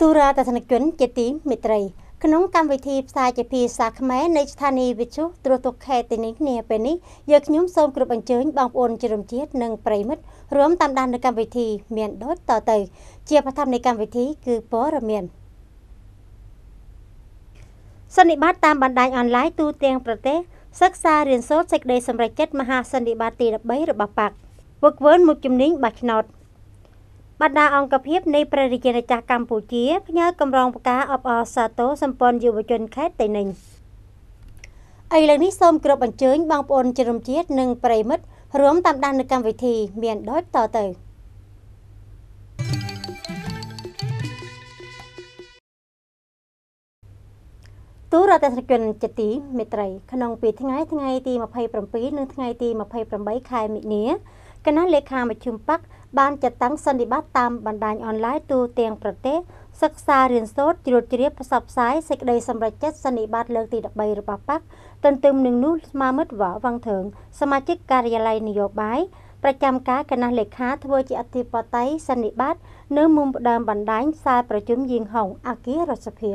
ទូរទស្សនិកជនជាទីមេត្រីក្នុងកម្មវិធីផ្សាយជាភាសាខ្មែរនៃស្ថានីយ៍វិទ្យុទ្រទុខេទីនេះនាពេលនេះយើងខ្ញុំសូមគ្រប់អញ្ជើញបងប្អូនជារំជាតិនិងប្រិមិត្តរួមតាមដាននៅកម្មវិធី មាន ដូចតទៅជាបឋមនៃកម្មវិធីគឺព័ត៌មានសន្និបាតតាមបណ្ដាញអនឡាញទូទាំងប្រទេសសិក្សារៀនសូត្រសេចក្តីសម្រេចចិត្តមហាសន្និបាតទី13របស់បកវឹកវើមួយជំនាញបោះឆ្នោតបណ្ដាអង្គភាពនៃព្រះរាជាណាចក្រកម្ពុជាផ្ញើកម្រងផ្កាអបអរសាទរសម្ព័ន្ធយុវជនខេត្តតៃនិញឥឡូវនេះសូមគ្រប់អញ្ជើញបងប្អូនជនរួមជាតិនិងប្រិមិត្តរួមតាមដាននៅកម្មវិធីមានដូចតទៅទូរទស្សនិកជនជាទីមេត្រីក្នុងពេលថ្ងៃថ្ងៃទី27និងថ្ងៃទី28ខែមិនិនាគណៈលេខាមជ្ឈមបក្សបានចាត់តាំងសន្និបាតតាមបណ្ដាញអនឡាញទូទាំងប្រទេសសិក្សារៀនសូត្រជ្រួតជ្រាបផ្សព្វផ្សាយសេចក្តីសម្រេចចិត្តសន្និបាត លើកទី13របស់បកទន្ទឹមនឹងនោះស្មាមិតវ៉ាវងធើងសមាជិកការិយាល័យនយោបាយប្រចាំការគណៈលេខាធ្វើជាអធិបតីសន្និបាតនៅមុំផ្ដើមបណ្ដាញសាលប្រជុំយៀងហុងអាគាររដ្ឋសភា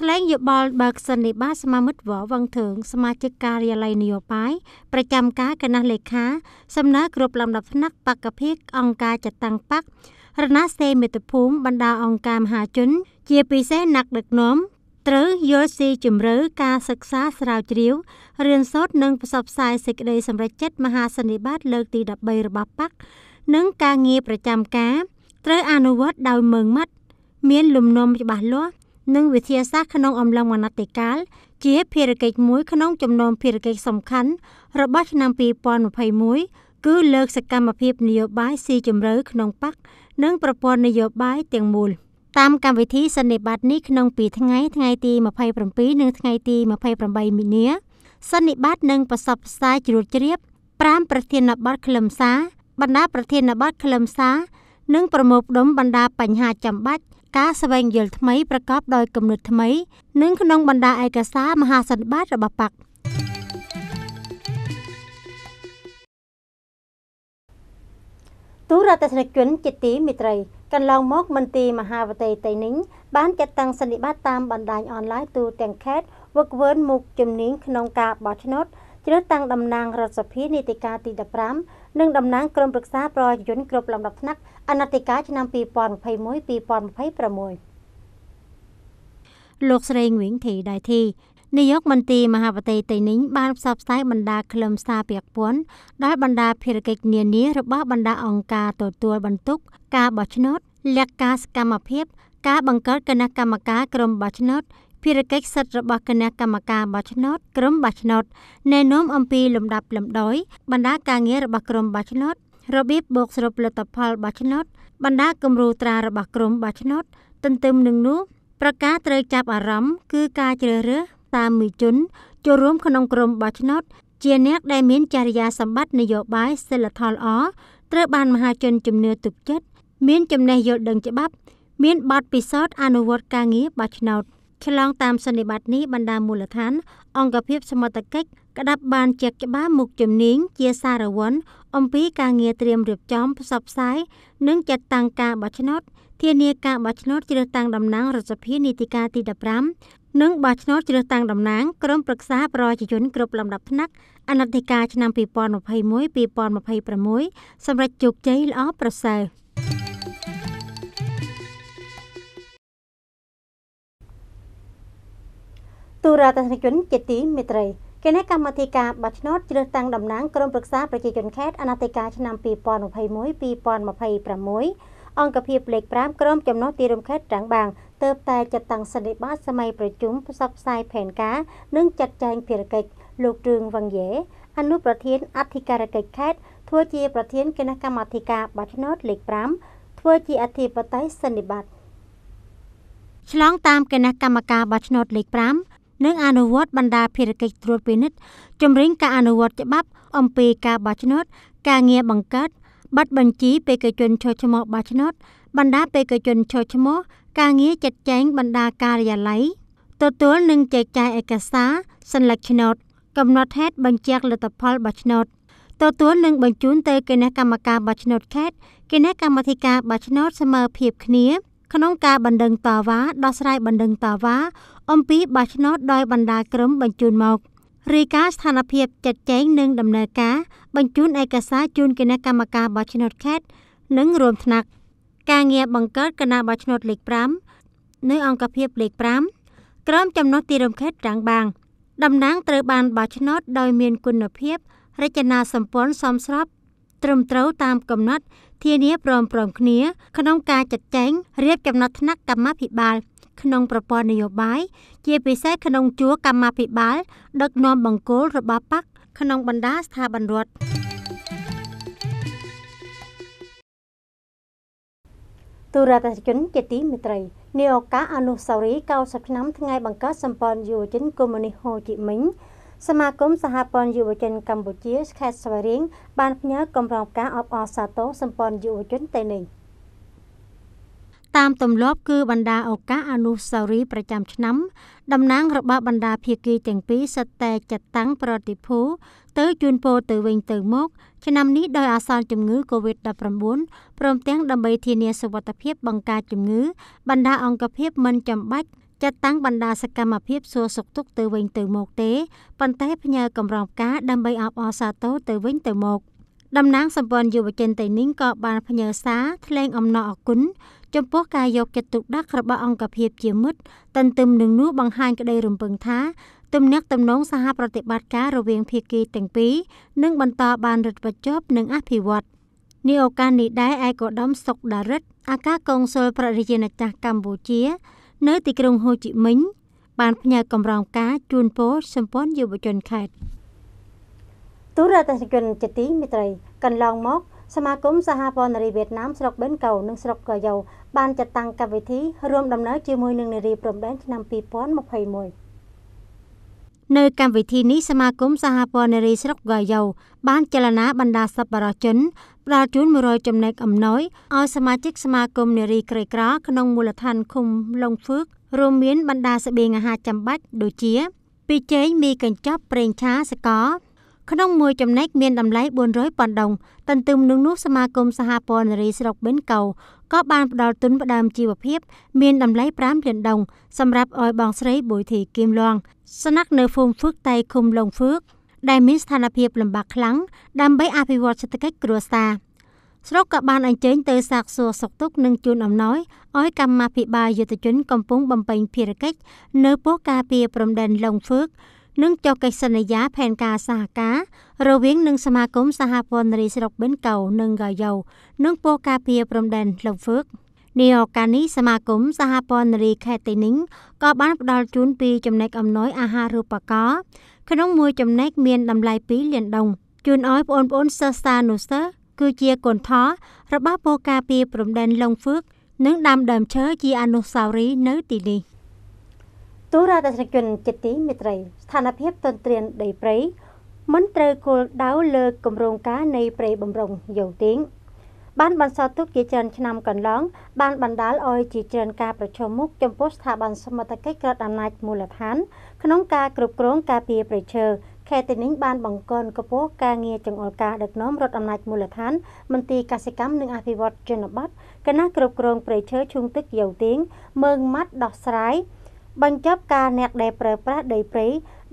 ថ្លែងយោបល់បើកសន្និបាតសមាមិត្តវវងធឿងសមាជិកការិយាល័យនយោបាយប្រចាំការគណៈលេខាសំណើគ្រប់លំដាប់ថ្នាក់បកភិកអង្គការចតាំងបករណាសេមិត្តភូមិបណ្ដាអង្គការមហាជន ជាពិសេសអ្នកដឹកនាំត្រូវយល់ស៊ីជម្រៅការសិក្សាស្រាវជ្រាវរៀនសូត្រនិងផ្សព្វផ្សាយសេចក្តីសម្រេចចិត្តមហាសន្និបាត លើកទី13របស់បកនិងការងារប្រចាំការត្រូវអនុវត្តដោយមើងម៉ាត់មានលំនាំច្បាស់លាស់និងវិទ្យាសាស្ត្រក្នុងអំឡុងអនាតិកាលជា ភារកិច្ចមួយក្នុងចំណោមភារកិច្ចសំខាន់របស់ឆ្នាំ2021គឺលើកសកម្មភាពនយោបាយស៊ីជម្រៅក្នុងបកនិងប្រព័ន្ធនយោបាយទាំងមូលតាមកម្មវិធីសន្និបាតនេះក្នុង2ថ្ងៃថ្ងៃទី27និងថ្ងៃទី28មីនាសន្និបាតនឹងប្រសពផ្សាយជ្រួតជ្រាប5ប្រធានបទខ្លឹមសារបណ្ដាប្រធានបទខ្លឹមសារនិងប្រមូលផ្ដុំបណ្ដា បញ្ហាចាំបាច់ការស្វែងយល់ថ្មីប្រកបដោយគំនិតថ្មីនិងក្នុងបណ្ដាឯកសារមហាសន្និបាតរបស់បកទូរទស្សនិកជនជាទីមេត្រីកន្លងមកមន្ទីរមហាវិទ្យាល័យនេះបានចាត់តាំងសន្និបាត តាមបណ្ដាញអនឡាញទូទាំងខេត្តវឹកវើមុខជំនាញក្នុងការបោះឆ្នោតជ្រើសតាំងតំណាងរដ្ឋសភានីតិកាលទី15និងតំណាងក្រុមប្រឹក្សាប្រយោជន៍គ្រប់លំដាប់ថ្នាក់អាណត្តិកាលឆ្នាំ2021 2026លោកស្រីងឿងធីដៃធីនាយក មន្ត្រីមហាបតីតេនីងបានផ្សព្វផ្សាយបណ្ដាខ្លឹមសារពាក់ព័ន្ធដែលបណ្ដាភារកិច្ចនានារបស់បណ្ដាអង្គការទទួលបន្ទុក ការបោះឆ្នោតលក្ខការសកម្មភាព ការបង្កើតគណៈកម្មការក្រុមបោះឆ្នោតភារកិច្ចសិទ្ធិរបស់គណៈកម្មការបោះឆ្នោតក្រុមបោះឆ្នោតណែនាំអំពីលំដាប់លំដោយបណ្ដាការងាររបស់ក្រុមបោះឆ្នោតរបៀបបូកសរុបលទ្ធផលបោះឆ្នោតបណ្ដាគម្រូត្រារបស់ក្រុមបោះឆ្នោតទន្ទឹមនឹងនោះប្រការត្រូវចាប់អារម្មណ៍គឺការជ្រើសរើសតាមមួយជន ចូលរួមក្នុងក្រុមបោះឆ្នោតជាអ្នកដែលមានចរិយាសម្បត្តិនយោបាយសិលធម៌ល្អត្រូវបានមហាជនជំនឿទុកចិត្តមានចំណេះយល់ដឹងច្បាប់មានបទពិសោធន៍អនុវត្តការងារបោះឆ្នោតឆ្លងតាមសន្និបាតនេះបណ្ដាមូលដ្ឋានអង្គភាពសមត្ថកិច្ចក្តាប់បានជាច្បាប់មុខជំនាញជាសារវ័នអំពីការងារត្រៀមរៀបចំផ្សព្វផ្សាយនិងចាត់តាំងការបោះឆ្នោតធានាការបោះឆ្នោតជ្រើសតាំងតំណាងរដ្ឋសភានីតិកាលទី15និងបោះឆ្នោតជ្រើសតាំងតំណាងក្រុមប្រឹក្សាប្រជាជនគ្រប់លំដាប់ថ្នាក់អនុធិការឆ្នាំ2021-2026សម្រាប់ជោគជ័យល្អប្រសើរ។ទូរទស្សនិកជនជាទីមេត្រីគណៈកម្មាធិការបោះឆ្នោតជ្រើសតាំងតំណាងក្រុមប្រឹក្សាប្រជាជនខេត្តអាណត្តិកាឆ្នាំ2021-2026អង្គភាពលេខ5ក្រុមចំណុះទីរំខេត្តត្រាំងបាងទៅតែចាត់តាំងសន្និបាតសម័យប្រជុំផ្សព្វផ្សាយផែនការនិងចាត់ចែងភារកិច្ចលោកទ្រឿងវង្យេអនុប្រធានអធិការកិច្ចខេត្តធ្វើជាប្រធានគណៈកម្មាធិការបោះឆ្នោតលេខ5ធ្វើជាអធិបតីសន្និបាតឆ្លងតាមគណៈកម្មការបោះឆ្នោតលេខ5និងអនុវត្តបណ្ដាភារកិច្ចត្រួតពិនិត្យជំរុញការអនុវត្តច្បាប់អំពីការបោះឆ្នោតការងារបង្កើតប័ណ្ណបញ្ជីបេក្ខជនចុះឈ្មោះបោះឆ្នោតបណ្ដាបេក្ខជនចុះឈ្មោះ ការងារចាត់ចែងបណ្ដាការិយាល័យទទួលនិងចែកចាយឯកសារសញ្ញាឆ្នោតកំណត់ហេតុបញ្ជាក់លទ្ធផលបោះឆ្នោតទទួលនិងបញ្ជូនទៅគណៈកម្មការបោះឆ្នោតខេត្តគណៈកម្មាធិការបោះឆ្នោតស្មើភាពគ្នាក្នុងការបណ្ដឹងតវ៉ាដោះស្រាយបណ្ដឹងតវ៉ាអំពីបោះឆ្នោតដោយបណ្ដាក្រុមបញ្ជូនមករាយការណ៍ស្ថានភាពចាត់ចែងនិងដំណើរការបញ្ជូនឯកសារជូនគណៈកម្មការបោះឆ្នោតខេត្តនិងរួមថ្នាក់ ការងារបង្កើតគណៈបោះឆ្នោតលេខ5នៅអង្គភាពលេខ5ក្រុមចំណុះទីរំខេតរាំងបាងតំណាងត្រូវបានបោះឆ្នោតដោយមានគុណភាព រចនាសម្ព័ន្ធសមស្របត្រឹមត្រូវតាមកំណត់ធានាព្រមព្រំគ្នា ក្នុងការចាត់ចែងរៀបកំណត់ថ្នាក់កម្មាភិបាល ក្នុងប្រព័ន្ធនយោបាយជាពិសេសក្នុងជួរកម្មាភិបាលដឹកនាំបង្គោលរបស់បក ក្នុងបណ្ដាស្ថាប័នរដ្ឋទូរទស្សន៍ជនជាទីមេត្រីនាឱកាសអនុស្សាវរីយ៍90ឆ្នាំថ្ងៃបង្កើតសម្ព័ន្ធយុវជនកុម្មុយនីសហូជីមិញសមាគមសហព័ន្ធយុវជនកម្ពុជាខេត្តស្វាយរៀងបានផ្ញើគម្រោងការអបអរសាទរសម្ព័ន្ធយុវជនទៅនេះតាមទម្លាប់គឺបណ្ដាឱកាសអនុស្សាវរីយ៍ប្រចាំឆ្នាំតំណាងរបស់បណ្ដាភាគីទាំងពីរសិតតែចាត់តាំងប្រតិភូទៅជូនពរទៅវិញទៅមកឆ្នាំនេះដោយអាសន្នជំងឺ Covid-19 ព្រមទាំងដើម្បីធានាសុវត្ថិភាពបង្ការជំងឺបណ្ដាអង្គភាពមិនចាំបាច់ចាត់តាំងបណ្ដាសកម្មភាពសួរសុខទុក្ខទៅវិញទៅមកទេប៉ុន្តែផ្ញើកម្រងផ្កាដើម្បីអបអរសាទរទៅវិញទៅមកតំណាងសម្ព័ន្ធយុវជនតេនីងក៏បានផ្ញើសារថ្លែងអំណរអគុណចំពោះការយកចិត្តទុកដាក់របស់អង្គភាពជាមិត្តទន្ទឹមនឹងនោះបង្ហាញក្តីរំពឹងថាទំនាក់ទំនងសហប្រតិបត្តិការរវាងភាគីទាំងពីរនឹងបន្តបានរឹតបន្តឹងនិងអភិវឌ្ឍនាឱកាសនេះដែរឯកឧត្តមសុកដារិទ្ធអាកាសកុងស៊ុលប្រតិយានចាស់កម្ពុជានៅទីក្រុងហូជីមិញបានផ្ញើកម្រងការជូនពរសម្ព័ន្ធយុវជនខេត្តទូរទស្សនិកជនជាទីមេត្រីកន្លងមក សមាគមសហព័ន្ធនារីវៀតណាមស្រុកបិនកៅនិងស្រុកកយ៉ូបានចាត់តាំងកម្មវិធីរួមដំណើរជាមួយនឹងនារីព្រំដែនឆ្នាំ2021នៅកម្មវិធីនេះសមាគមសហព័ន្ធនារីស្រុកកាយ៉ូបានចលនាបណ្ដាសប្បុរសជនផ្ដល់ជូន100ចំណែកអំណោយឲ្យសមាជិកសមាគមនារីក្រីក្រ ក្នុងមូលដ្ឋានឃុំឡុងហ្វឹករួមមានបណ្ដាស្បៀងអាហារចាំបាច់ដូចជា ពីចេងមីកញ្ចប់ប្រេងឆាសកលក្នុងមួយចំណែកមានតម្លៃ400ប៉ុណ្ណឹងទន្ទឹមនឹងនោះសមាគមសហព័ន្ធនារីស្រុកបិនកោក៏បានផ្ដល់ទុនផ្ដើមជីវភាពមានតម្លៃ5លានដុំសម្រាប់ឲ្យបងស្រីបុយធីគីមឡងស្នាក់នៅភូមិហ្វឹកតៃឃុំឡុងហ្វឹកដែលមានស្ថានភាពលំបាកខ្លាំងដើម្បីអភិវឌ្ឍសេដ្ឋកិច្ចគ្រួសារស្រុកក៏បានអញ្ជើញទៅសាកសួរសុខទុក្ខនិងជូនអំណោយឲ្យកម្មាភិបាលយុទ្ធជនកំពុងបំពេញភារកិច្ចនៅពោះការពារព្រំដែនឡុងហ្វឹកនិងចុះកិច្ចសន្យាផែនការសហការ រវាងនឹងសមាគមសហព័ន្ធនារីស្រុកបិនកៅនិងកាយ៉ូនិងពោះការពារព្រំដែនឡុងហ្វឹក។នាយកានេះសមាគមសហព័ន្ធនារីខេត្តតេនីងក៏បានផ្ដល់ជូនពីចំណែកអំណោយអាហារូបករណ៍ក្នុងមួយចំណែកមានតម្លៃ2លានដុងជូនឲ្យបងប្អូនសិស្សានុសិស្សគឺជាកូនថោរបស់ពលការពីព្រំដែនឡុងហ្វឹកនិងដាំដើមឈើជាអនុស្សាវរីយ៍នៅទីនេះទូរទស្សនិកជនចិត្តទីមេត្រី ស្ថានភាពទន្ទ្រានដីព្រៃមិនត្រូវគោលដៅលើគម្រោងការនៃព្រៃបំរុងយោទៀងបានបន្សល់ទុកជាច្រើនឆ្នាំកន្លងបានបណ្ដាលឲ្យជាច្រើនការប្រឈមមុខចំពោះស្ថាប័នសមត្ថកិច្ចក្រត់អំណាចមូលដ្ឋានក្នុងការគ្រប់គ្រងការពារប្រៃឈើខេត្តទីនេះបានបង្កើនកពស់ការងារចង្អុលការដឹកនាំរដ្ឋអំណាចមូលដ្ឋានមន្ទីរកសិកម្មនិងអភិវឌ្ឍជនបទគណៈគ្រប់គ្រងប្រៃឈើឈូងទឹកយោទៀងមើងម៉ាត់ដោះស្រាយបញ្ចប់ការអ្នកដែលប្រើប្រាស់ដីព្រៃ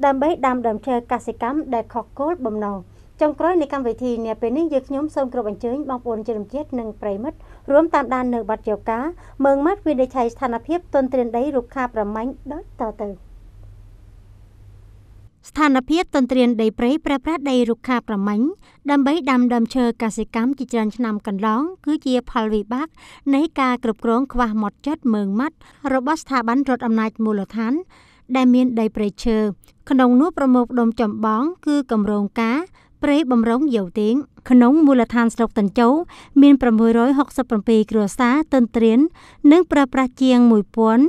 ដើម្បីដាំដើមឈើកសិកម្មដែលខុសគោលបំណង។ចុងក្រោយនៃកម្មវិធីនាពេលនេះយើងខ្ញុំសូមគោរពអញ្ជើញបងប្អូនជនជាតិនិងប្រិមិត្តរួមតាមដាននៅបទយោការមើងម៉ាត់វិនិច្ឆ័យស្ថានភាពទុនទ្រានដីរុក្ខាប្រមាញ់ដូចតទៅស្ថានភាពទន្ទ្រាន ដីព្រៃប្រែប្រាស់ដីរុក្ខាប្រមាញ់ដើម្បីដាំដើមឈើកសិកម្មជាច្រើនឆ្នាំកន្លងគឺជា ផលវិបាកនៃការគ្រប់គ្រង ខ្វះមត់ចិត្តមើងម៉ាត់របស់ស្ថាប័នរដ្ឋអំណាចមូលដ្ឋាន ដែលមានដីព្រៃឈើក្នុងនោះប្រមូលផ្ដុំចំបងគឺគម្រោងការព្រៃបំរុងយោទៀងក្នុងមូលដ្ឋានស្រុកតញ្ចោមាន667គ្រួសារទន្ទ្រាននិងប្រើប្រាស់ជាង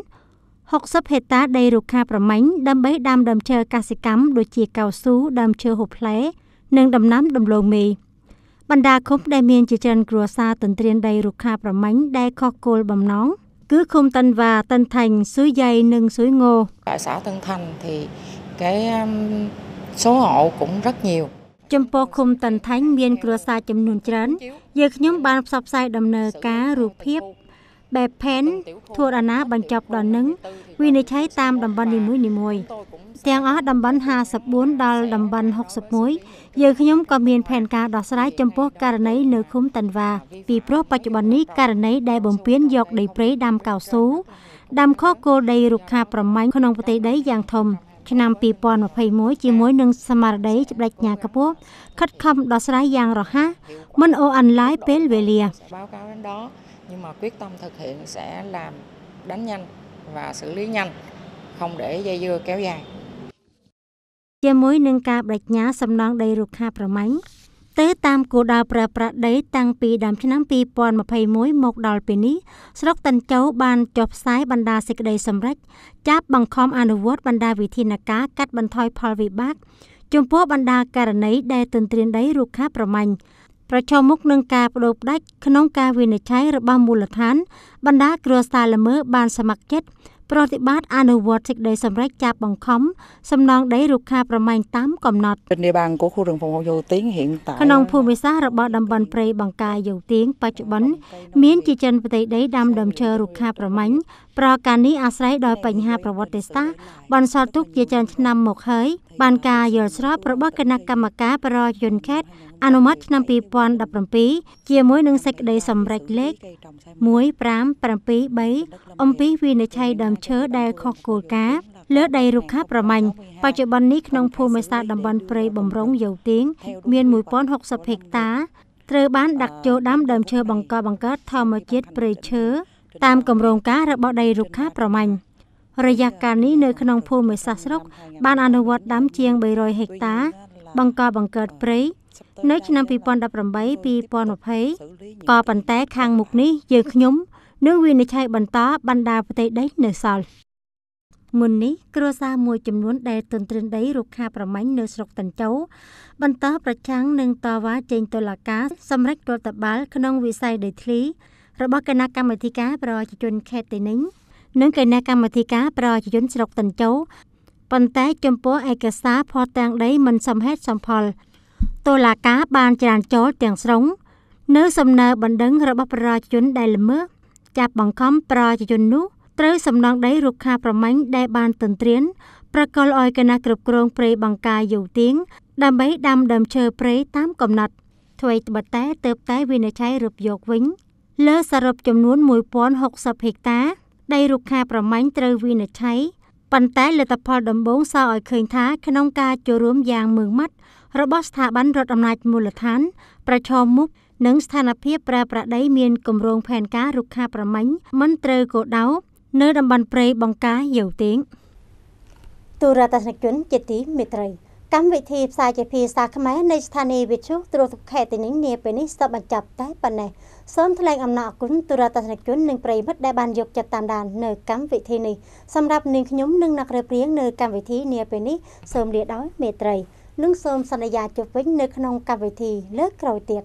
1060ហិកតាដីរុក្ខាប្រមាញ់ដើម្បីដាំដើមឈើកសិកម្មដូចជាកៅស៊ូដើមឈើហូបផ្លែនិងដំណាំដំឡូងមីបណ្ដាឃុំដែលមានជាច្រើនគ្រួសារទន្ទ្រានដីរុក្ខាប្រមាញ់ដែលខុសគោលបំណង គឺឃុំតិនវ៉ាតិនថាញ់ស៊ុយយ៉ៃនិងស៊ុយងោ Tại xã Tân Thành thì cái số hộ cũng rất nhiều. ចំពោះឃុំតន្ថាញ់មានគ្រួសារចំនួនច្រើនយើងខ្ញុំបានផ្សព្វផ្សាយដំណើរការរូបភាពបែបផែនធួរអាណាបញ្ចប់ដល់នឹងវិនិច្ឆ័យតាមតំបន់នីមួយនីមួយទាំងអស់តំបន់54ដល់តំបន់61យើងខ្ញុំក៏មានផែនការដោះស្រាយចំពោះករណីនៅឃុំតាន់វ៉ាពីព្រោះបច្ចុប្បន្ននេះករណីដែលបំពេញយកដីព្រៃដាំកៅស៊ូដាំខុសគោលដីរុក្ខាប្រមាញ់ក្នុងប្រទេសដីយ៉ាងធំឆ្នាំ2021ជាមួយនឹងសមារតីបដិញ្ញាកពុះខិតខំដោះស្រាយយ៉ាងរហ័សមិនអូអនឡាញពេលវេលា nhưng mà quyết tâm thực hiện sẽ làm đánh nhanh và xử lý nhanh không để dây dưa kéo dài ជាមួយនឹងការបដិញ្ញាសំណងដីរុក្ខាប្រមាញ់ទៅតាមគោលដៅប្រើប្រាស់ដីតាំងពីដើមឆ្នាំ2021មកដល់ពេលនេះស្រុកតិនចៅបានចុះផ្សាយបណ្ដាសេចក្តីសម្រេចចាប់បង្ខំអនុវត្តបណ្ដាវិធានការកាត់បន្ថយផលវិបាកចំពោះបណ្ដាករណីដែលទន្ទ្រានដីរុក្ខាប្រមាញ់ប្រឈមមុខនឹងការបដូរផ្ដាច់ក្នុងការវិនិច្ឆ័យរបស់មូលដ្ឋានបណ្ដា គ្រួសារល្មើ បានស្ម័គ្រចិត្តប្រតិបត្តិអនុវត្តសេចក្តីសម្រេចចាប់បង្ខំសំណងដីរុក្ខា ប្រម៉ែងតាមកំណត់ក្នុងភូមិសាស្ត្ររបស់តំបន់ព្រៃបង្ការយោទៀងបច្ចុប្បន្នមានជាចិនប្រទេសដីដាំដើមឈើរុក្ខាប្រម៉ែងប្រការនេះអាស្រ័យដោយបញ្ហាប្រវត្តិសាស្ត្របានសល់ទុកជាច្រើនឆ្នាំមកហើយបានការយល់ស្របរបស់គណៈកម្មការប្រយុទ្ធខេតអនុម័តឆ្នាំ2017ជាមួយនឹងសេចក្តីសម្រេចលេខ1573អំពីវិនិច្ឆ័យដើមឈើដែលខុសគោលការណ៍លើដីរុក្ខាប្រមាញ់បច្ចុប្បន្ននេះក្នុងភូមិសាស្ត្រតំបន់ព្រៃបំរុងយោទៀងមាន1060ហិកតាត្រូវបានដាក់ចូលដាំដើមឈើបង្កបង្កើតធម្មជាតិព្រៃឈើតាមគម្រោងការរបស់ដីរុក្ខាប្រមាញ់រយៈកាលនេះនៅក្នុងភូមិសាស្ត្រស្រុកបានអនុវត្តដាំជាង300ហិកតា បង្កបង្កើតព្រៃនៅ ឆ្នាំ2018 2020ក៏ប៉ុន្តែខាងមុខនេះយើងខ្ញុំនឹងវិនិច្ឆ័យបន្តបណ្ដាប្រទេសដីនៅសល់មុននេះគ្រួសារមួយចំនួនដែលទន្ទ្រានដីរុក្ខាប្រមាញ់នៅស្រុកតញ្ចោបន្តប្រឆាំងនឹងតវ៉ាចេញតុលាការសម្រេចរដ្ឋបាលក្នុងវិស័យដីធ្លីរបស់គណៈកម្មាធិការប្រជាជនខេត្តទីនីនិងគណៈកម្មាធិការប្រជាជនស្រុកតន្ទោប៉ុន្តែចំពោះឯកសារផតទាំងដីមិនសមហេតុសមផលតុលាការបានច្រានចោលទាំងស្រុង នៅសំណើបណ្ដឹងរបស់ប្រជាជនដែលល្មើសចាប់បង្ខំប្រជាជននោះត្រូវសំណងដីរុក្ខាប្រមាញ់ដែលបានទន្ទ្រានប្រកល់ឲ្យគណៈគ្រប់គ្រងព្រៃបង្ការយោទៀងដើម្បីដាំដើមឈើព្រៃតាមកំណត់អ្វីត្បិតតែទៅតែវិនិច្ឆ័យរឹបយកវិញលើសរុបចំនួន1060ហិកតាដីរុក្ខាប្រមាញ់ត្រូវវិនិច្ឆ័យប៉ុន្តែលទ្ធផលដំបូងសរឲ្យឃើញថា ក្នុងការចូលរួមយ៉ាងមឹងម៉ាត់របស់ស្ថាប័នរដ្ឋអំណាចមូលដ្ឋាន ប្រឈមមុខនឹងស្ថានភាពប្រែប្រដីមានគម្រោងផែនការរុក្ខាប្រមាញ់មិនត្រូវគោដៅនៅតំបន់ព្រៃបង្ការយោទៀងទូរទស្សនិកជនជាទីមេត្រីកម្មវិធីផ្សាយជាភាសាខ្មែរនៃស្ថានីយវិទ្យុទ្រសុខេតនីនាពេលនេះសូមបញ្ចប់តែប៉ុណ្ណេះ។សូមថ្លែងអំណរគុណទូរទស្សនិកជននិងប្រិយមិត្តដែលបានយកចិត្តតាមដាននៅកម្មវិធីនេះសម្រាប់នាងខ្ញុំនិងអ្នករៀបរៀងនៅកម្មវិធីនាពេលនេះសូមលាដោយមេត្រីនិងសូមសន្យាជួបវិញនៅក្នុងកម្មវិធីលើកក្រោយទៀត